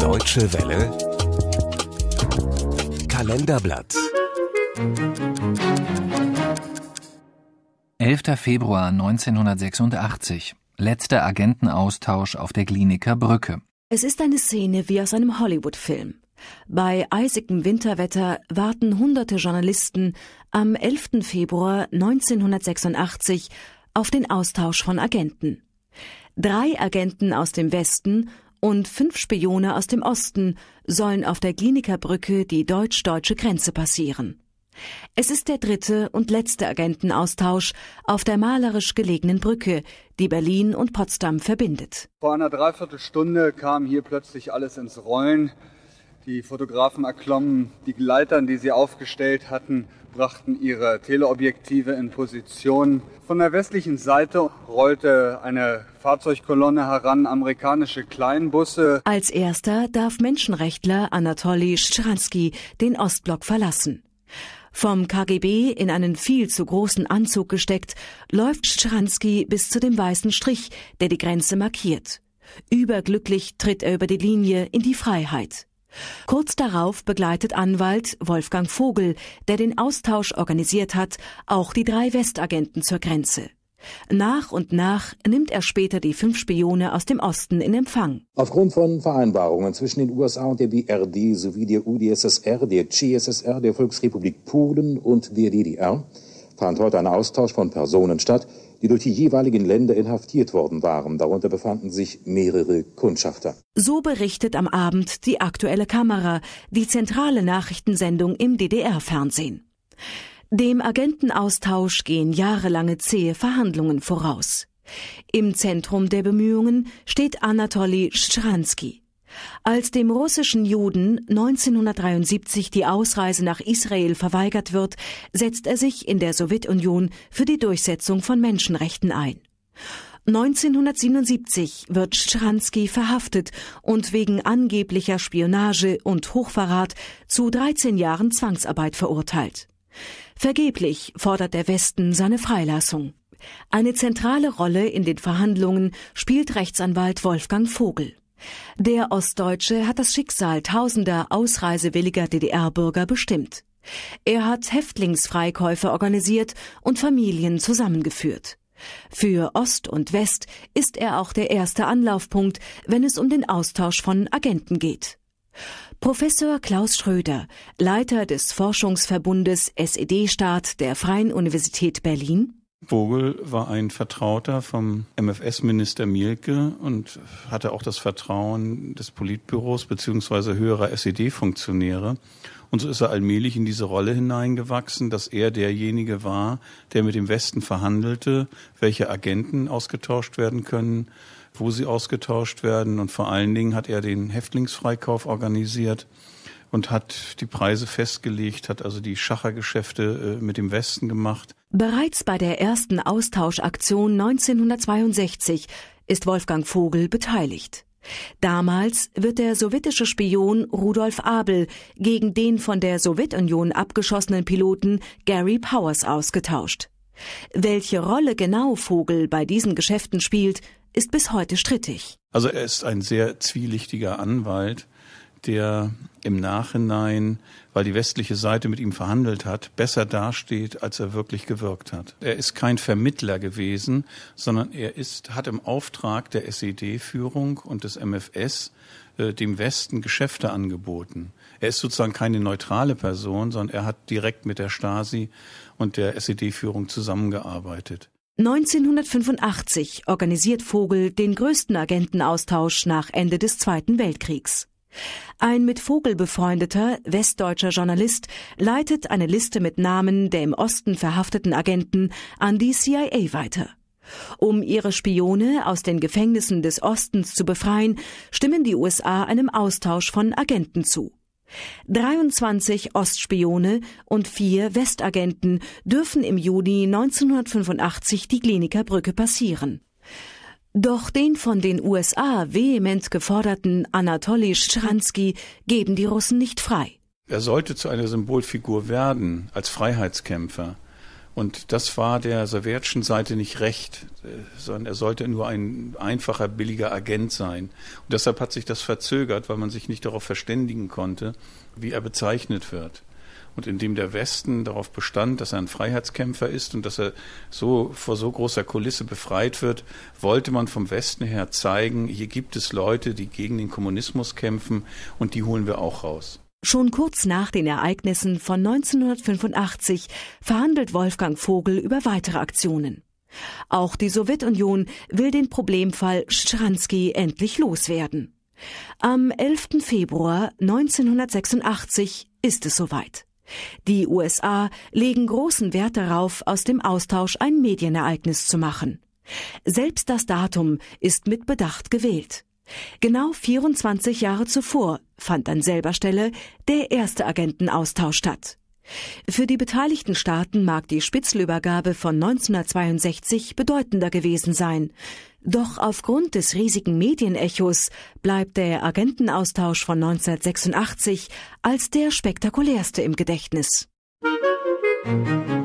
Deutsche Welle Kalenderblatt 11. Februar 1986 Letzter Agentenaustausch auf der Gliniker Brücke Es ist eine Szene wie aus einem Hollywood-Film. Bei eisigem Winterwetter warten hunderte Journalisten am 11. Februar 1986 auf den Austausch von Agenten. Drei Agenten aus dem Westen und fünf Spione aus dem Osten sollen auf der Klinikerbrücke die deutsch-deutsche Grenze passieren. Es ist der dritte und letzte Agentenaustausch auf der malerisch gelegenen Brücke, die Berlin und Potsdam verbindet. Vor einer Dreiviertelstunde kam hier plötzlich alles ins Rollen. Die Fotografen erklommen die Gleitern, die sie aufgestellt hatten, brachten ihre Teleobjektive in Position. Von der westlichen Seite rollte eine Fahrzeugkolonne heran, amerikanische Kleinbusse. Als erster darf Menschenrechtler Anatoly Schtschanski den Ostblock verlassen. Vom KGB in einen viel zu großen Anzug gesteckt, läuft Schtschanski bis zu dem weißen Strich, der die Grenze markiert. Überglücklich tritt er über die Linie in die Freiheit. Kurz darauf begleitet Anwalt Wolfgang Vogel, der den Austausch organisiert hat, auch die drei Westagenten zur Grenze. Nach und nach nimmt er später die fünf Spione aus dem Osten in Empfang. Aufgrund von Vereinbarungen zwischen den USA und der BRD sowie der UdSSR, der CSSR, der Volksrepublik Polen und der DDR fand heute ein Austausch von Personen statt, die durch die jeweiligen Länder inhaftiert worden waren. Darunter befanden sich mehrere Kundschafter. So berichtet am Abend die aktuelle Kamera, die zentrale Nachrichtensendung im DDR-Fernsehen. Dem Agentenaustausch gehen jahrelange zähe Verhandlungen voraus. Im Zentrum der Bemühungen steht Anatoly Schransky. Als dem russischen Juden 1973 die Ausreise nach Israel verweigert wird, setzt er sich in der Sowjetunion für die Durchsetzung von Menschenrechten ein. 1977 wird Schransky verhaftet und wegen angeblicher Spionage und Hochverrat zu 13 Jahren Zwangsarbeit verurteilt. Vergeblich fordert der Westen seine Freilassung. Eine zentrale Rolle in den Verhandlungen spielt Rechtsanwalt Wolfgang Vogel. Der Ostdeutsche hat das Schicksal tausender ausreisewilliger DDR-Bürger bestimmt. Er hat Häftlingsfreikäufe organisiert und Familien zusammengeführt. Für Ost und West ist er auch der erste Anlaufpunkt, wenn es um den Austausch von Agenten geht. Professor Klaus Schröder, Leiter des Forschungsverbundes SED-Staat der Freien Universität Berlin Vogel war ein Vertrauter vom MFS-Minister Mielke und hatte auch das Vertrauen des Politbüros beziehungsweise höherer SED-Funktionäre. Und so ist er allmählich in diese Rolle hineingewachsen, dass er derjenige war, der mit dem Westen verhandelte, welche Agenten ausgetauscht werden können, wo sie ausgetauscht werden. Und vor allen Dingen hat er den Häftlingsfreikauf organisiert und hat die Preise festgelegt, hat also die Schachergeschäfte äh, mit dem Westen gemacht Bereits bei der ersten Austauschaktion 1962 ist Wolfgang Vogel beteiligt. Damals wird der sowjetische Spion Rudolf Abel gegen den von der Sowjetunion abgeschossenen Piloten Gary Powers ausgetauscht. Welche Rolle genau Vogel bei diesen Geschäften spielt, ist bis heute strittig. Also er ist ein sehr zwielichtiger Anwalt, der im Nachhinein, weil die westliche Seite mit ihm verhandelt hat, besser dasteht, als er wirklich gewirkt hat. Er ist kein Vermittler gewesen, sondern er ist, hat im Auftrag der SED-Führung und des MFS äh, dem Westen Geschäfte angeboten. Er ist sozusagen keine neutrale Person, sondern er hat direkt mit der Stasi und der SED-Führung zusammengearbeitet. 1985 organisiert Vogel den größten Agentenaustausch nach Ende des Zweiten Weltkriegs. Ein mit Vogel befreundeter westdeutscher Journalist leitet eine Liste mit Namen der im Osten verhafteten Agenten an die CIA weiter. Um ihre Spione aus den Gefängnissen des Ostens zu befreien, stimmen die USA einem Austausch von Agenten zu. 23 Ostspione und vier Westagenten dürfen im Juni 1985 die Klinikerbrücke passieren. Doch den von den USA vehement geforderten Anatoly Schranski geben die Russen nicht frei. Er sollte zu einer Symbolfigur werden als Freiheitskämpfer. Und das war der sowjetischen Seite nicht recht, äh, sondern er sollte nur ein einfacher, billiger Agent sein. Und deshalb hat sich das verzögert, weil man sich nicht darauf verständigen konnte, wie er bezeichnet wird und in dem der Westen darauf bestand, dass er ein Freiheitskämpfer ist und dass er so vor so großer Kulisse befreit wird, wollte man vom Westen her zeigen, hier gibt es Leute, die gegen den Kommunismus kämpfen und die holen wir auch raus. Schon kurz nach den Ereignissen von 1985 verhandelt Wolfgang Vogel über weitere Aktionen. Auch die Sowjetunion will den Problemfall Stransky endlich loswerden. Am 11. Februar 1986 ist es soweit. Die USA legen großen Wert darauf, aus dem Austausch ein Medienereignis zu machen. Selbst das Datum ist mit Bedacht gewählt. Genau 24 Jahre zuvor fand an selber Stelle der erste Agentenaustausch statt. Für die beteiligten Staaten mag die Spitzelübergabe von 1962 bedeutender gewesen sein. Doch aufgrund des riesigen Medienechos bleibt der Agentenaustausch von 1986 als der spektakulärste im Gedächtnis. Musik